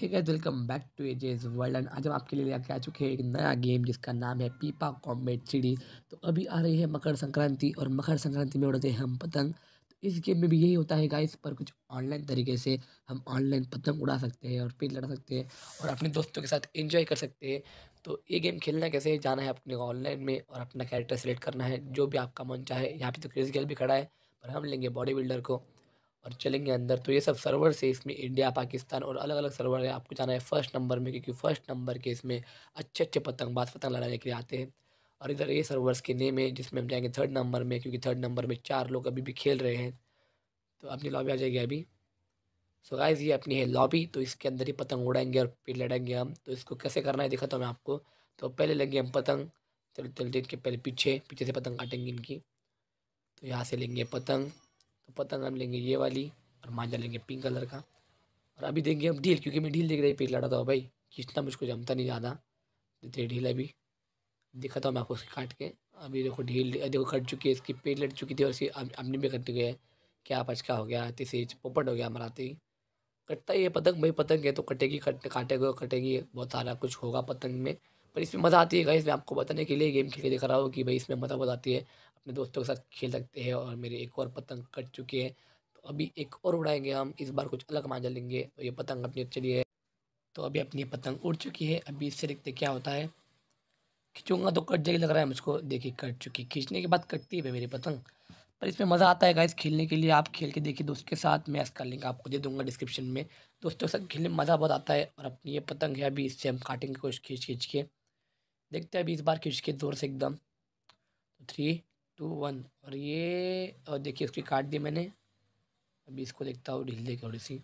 hey guys welcome back to एजेस world and आज हम आपके लिए लेकर आ चुके हैं एक नया गेम जिसका नाम है पीपा कॉम्बेट चिड़ी तो अभी आ रही है मकर संक्रांति और मकर संक्रांति में उड़ते हैं हम पतंग तो इस गेम में भी यही होता है गाइस पर कुछ ऑनलाइन तरीके से हम ऑनलाइन पतंग उड़ा सकते हैं और फिर लड़ा सकते हैं और अपने दोस्तों के साथ एंजॉय कर सकते हैं तो ये गेम खेलना कैसे है जाना है अपने ऑनलाइन में और अपना कैरेक्टर सेलेक्ट करना है जो भी आपका मन चाहे यहाँ पर तो क्रेज गेल भी खड़ा है पर हम लेंगे बॉडी बिल्डर को और चलेंगे अंदर तो ये सब सर्वर से इसमें इंडिया पाकिस्तान और अलग अलग सर्वर है आपको जाना है फर्स्ट नंबर में क्योंकि फ़र्स्ट नंबर के इसमें अच्छे अच्छे पतंग पतंगबाज पतंग लड़ाने के लिए आते हैं और इधर ये सर्वर्स के नेम है जिसमें हम जाएंगे थर्ड नंबर में क्योंकि थर्ड नंबर में चार लोग अभी भी खेल रहे हैं तो अपनी लॉबी आ जाएगी अभी सो गाइज ये अपनी है लॉबी तो इसके अंदर ही पतंग उड़ाएंगे और फिर लड़ेंगे हम तो इसको कैसे करना है दिखाता हूँ मैं आपको तो पहले लेंगे हम पतंग चलो चलते इनके पहले पीछे पीछे से पतंग काटेंगे इनकी तो यहाँ से लेंगे पतंग पतंग हम लेंगे ये वाली और मांझा लेंगे पिंक कलर का और अभी देंगे हम ढील क्योंकि मैं ढील देख रही पीक लड़ा था भाई खींचना मुझको जमता नहीं ज़्यादा देते ढील अभी दिखाता हूँ मैं आपको उसके काट के अभी देखो ढील देखो कट चुकी है इसकी पेट लट चुकी थी और इसकी अमनी भी कट गई है क्या पचका हो गया आते पोपट हो गया हमारा आते ही कटता ही है पतंग भाई पतंग है तो कटेगी कट काटेगा कटेगी बहुत सारा कुछ होगा पतंग में पर इसमें मज़ा आती है इसमें आपको बताने के लिए गेम खेल के दिखा रहा हूँ कि भाई इसमें मज़ा बहुत आती है अपने दोस्तों के साथ खेल सकते हैं और मेरे एक और पतंग कट चुके हैं तो अभी एक और उड़ाएंगे हम इस बार कुछ अलग मांझा लेंगे तो ये पतंग अपनी चली है तो अभी अपनी पतंग उड़ चुकी है अभी इससे देखते क्या होता है खींचूँगा तो कट जाएगी लग रहा है मुझको देखिए कट चुकी खींचने के बाद कटती है मेरी पतंग पर इसमें मज़ा आता है गाइस खेलने के लिए आप खेल के देखिए दोस्त के साथ मैं इसका लिंक आपको दे दूंगा डिस्क्रिप्शन में दोस्तों के साथ खेलने में मज़ा बहुत आता है और अपनी ये पतंग है अभी इससे हम काटेंगे कुछ खींच खींच के देखते हैं अभी इस बार खींच के ज़ोर से एकदम थ्री तो टू वन और ये और देखिए उसकी काट दी मैंने अभी इसको देखता हूँ ढील देखिए थोड़ी सी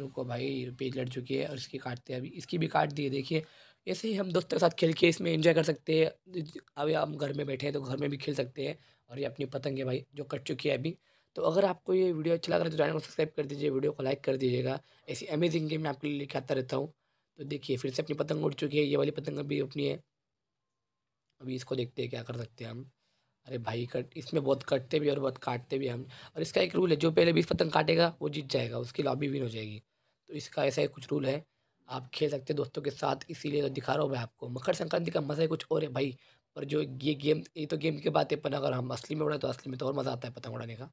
रुको भाई पेज लड़ चुकी है और इसकी काटते हैं अभी इसकी भी काट दी है देखिए ऐसे ही हम दोस्तों के साथ खेल के इसमें एंजॉय कर सकते हैं अभी हम घर में बैठे हैं तो घर में भी खेल सकते हैं और ये अपनी पतंग है भाई जो कट चुकी है अभी तो अगर आपको ये वीडियो अच्छा लग रहा है तो चैनल को सब्सक्राइब कर दीजिए वीडियो को लाइक कर दीजिएगा ऐसी अमेजिंग गेम मैं आपके लिए लेके आता रहता हूँ तो देखिए फिर से अपनी पतंग उड़ चुकी है ये वाली पतंग अभी अपनी है अभी इसको देखते हैं क्या कर सकते हैं हम अरे भाई कट इसमें बहुत कटते भी और बहुत काटते भी हम और इसका एक रूल है जो पहले बीस पतंग काटेगा वो जीत जाएगा उसकी लॉबी विन हो जाएगी तो इसका ऐसा ही कुछ रूल है आप खेल सकते हैं दोस्तों के साथ इसीलिए तो दिखा रहा हूँ मैं आपको मकर संक्रांति का मज़ा कुछ और है भाई पर जो ये गेम ये तो गेम की बात है पर अगर हम असली में उड़ाए तो असली में तो और मज़ा आता है पतंग उड़ाने का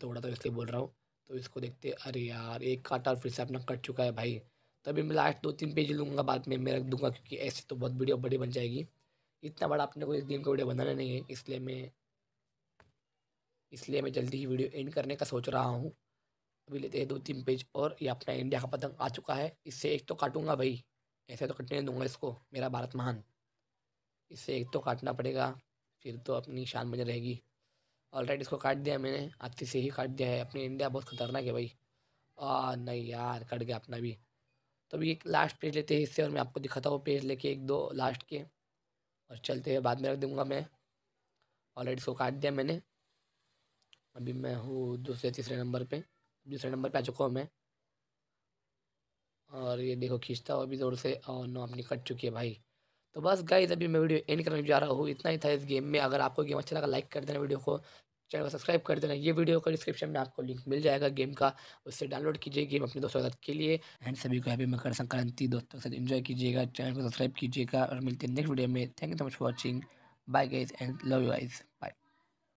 तो उड़ा तो इसलिए बोल रहा हूँ तो इसको देखते अरे यार एक काटा और फिर से अपना कट चुका है भाई तभी मैं लास्ट दो तीन पेज लूँगा बाद में मैं रख दूँगा क्योंकि ऐसे तो बहुत वीडियो बड़ी बन जाएगी इतना बड़ा अपने को इस गेम का वीडियो बनाना नहीं है इसलिए मैं इसलिए मैं जल्दी ही वीडियो एंड करने का सोच रहा हूँ अभी लेते हैं दो तीन पेज और ये अपना इंडिया का पतंग आ चुका है इससे एक तो काटूँगा भाई ऐसे तो कटने दूंगा इसको मेरा भारत महान इससे एक तो काटना पड़ेगा फिर तो अपनी शान बनी रहेगी ऑलराइट इसको काट दिया मैंने हाथी से ही काट दिया है अपने इंडिया बहुत खतरनाक है भाई आ नहीं यार कट गया अपना भी तो अभी एक लास्ट पेज लेते हैं इससे और मैं आपको दिखाता हूँ पेज लेके एक दो लास्ट के और चलते हैं बाद में रख दूँगा मैं ऑलरेडी सो काट दिया मैंने अभी मैं हूँ दूसरे तीसरे नंबर पे दूसरे नंबर पे आ चुका हूँ मैं और ये देखो खींचता हूँ अभी ज़ोर से और नो अपनी कट चुकी है भाई तो बस गाइज अभी मैं वीडियो एंड करने जा रहा हूँ इतना ही था इस गेम में अगर आपको गेम अच्छा लगा लाइक कर देना वीडियो को चैनल को सब्सक्राइब कर देना ये वीडियो का डिस्क्रिप्शन में आपको लिंक मिल जाएगा गेम का उससे डाउनलोड कीजिए गेम अपने दोस्तों के साथ लिए एंड सभी को हैप्पी मकर संक्रांति दोस्तों के साथ इन्जॉय कीजिएगा चैनल को सब्सक्राइब कीजिएगा और मिलते हैं नेक्स्ट वीडियो में thank you so much for watching bye guys and love you guys bye